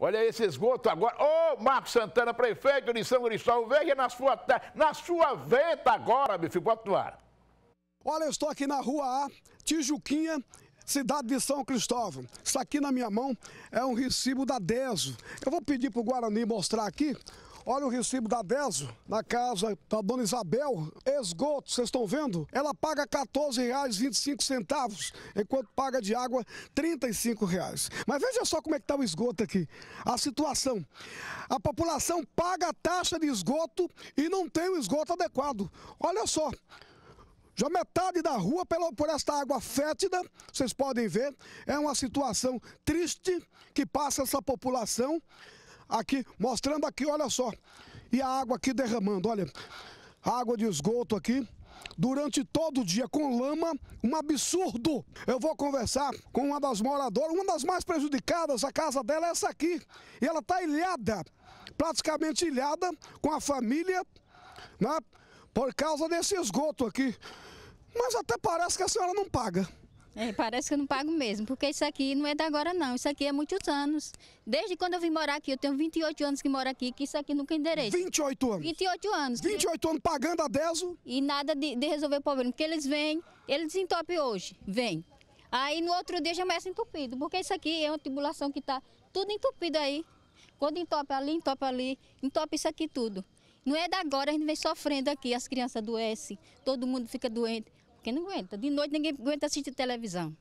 Olha esse esgoto agora. Ô, oh, Marco Santana, prefeito de São Cristóvão, veja na sua, na sua venta agora, bicho, bota no ar. Olha, eu estou aqui na rua A, Tijuquinha, cidade de São Cristóvão. Isso aqui na minha mão é um recibo da DESO. Eu vou pedir para o Guarani mostrar aqui Olha o recibo da DESO, na casa da dona Isabel. Esgoto, vocês estão vendo? Ela paga R$ 14,25, enquanto paga de água R$ 35,00. Mas veja só como é que está o esgoto aqui. A situação. A população paga a taxa de esgoto e não tem o esgoto adequado. Olha só. Já metade da rua pela, por esta água fétida, vocês podem ver, é uma situação triste que passa essa população aqui, mostrando aqui, olha só. E a água aqui derramando, olha. Água de esgoto aqui, durante todo o dia com lama, um absurdo. Eu vou conversar com uma das moradoras, uma das mais prejudicadas, a casa dela é essa aqui. E ela está ilhada, praticamente ilhada, com a família, né, por causa desse esgoto aqui. Mas até parece que a senhora não paga. É, parece que eu não pago mesmo, porque isso aqui não é da agora não, isso aqui é muitos anos. Desde quando eu vim morar aqui, eu tenho 28 anos que moro aqui, que isso aqui nunca endereço. 28 anos? 28 anos. 28 né? que... anos pagando a Deso? E nada de, de resolver o problema, porque eles vêm, eles entopem hoje, vêm. Aí no outro dia já começa entupido, porque isso aqui é uma tribulação que está tudo entupido aí. Quando entope ali, entope ali, entope isso aqui tudo. Não é da agora, a gente vem sofrendo aqui, as crianças adoecem, todo mundo fica doente porque não aguenta. De noite ninguém aguenta assistir televisão.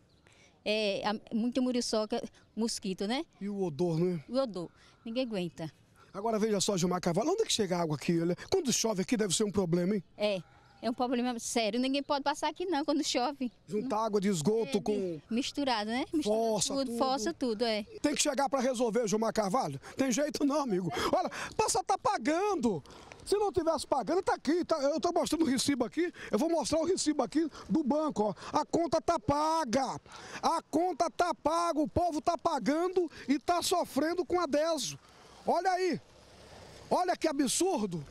É, muito muriçoca, mosquito, né? E o odor, né? O odor. Ninguém aguenta. Agora veja só, Gilmar Cavalo, onde é que chega a água aqui? Olha? Quando chove aqui deve ser um problema, hein? É, é um problema sério. Ninguém pode passar aqui não quando chove. Juntar água de esgoto é, com... Misturado, né? Misturado força, tudo, tudo. tudo, é. Tem que chegar para resolver, Gilmar Carvalho. Tem jeito não, amigo. Olha, passa tá pagando. Se não tivesse pagando, tá aqui. Tá, eu estou mostrando o recibo aqui. Eu vou mostrar o recibo aqui do banco. Ó. A conta tá paga. A conta tá paga. O povo tá pagando e tá sofrendo com adeso. Olha aí. Olha que absurdo.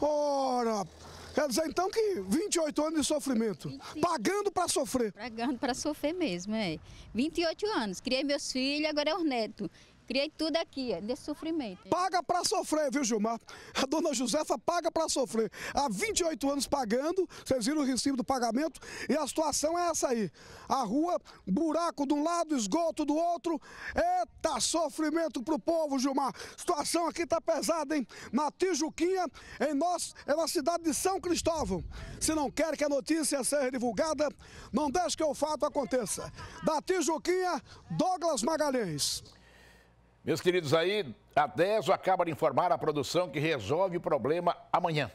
Ora, Quer dizer, então, que 28 anos de sofrimento. Pagando para sofrer. Pagando para sofrer mesmo, é. 28 anos. Criei meus filhos, agora é o neto. Criei tudo aqui, é, desse sofrimento. Paga para sofrer, viu, Gilmar? A dona Josefa paga para sofrer. Há 28 anos pagando, vocês viram o recibo do pagamento, e a situação é essa aí. A rua, buraco de um lado, esgoto do outro. Eita, sofrimento pro povo, Gilmar. A situação aqui tá pesada, hein? Na Tijuquinha, em nós, é na cidade de São Cristóvão. Se não quer que a notícia seja divulgada, não deixe que o fato aconteça. Da Tijuquinha, Douglas Magalhães. Meus queridos, aí, a DESO acaba de informar a produção que resolve o problema amanhã.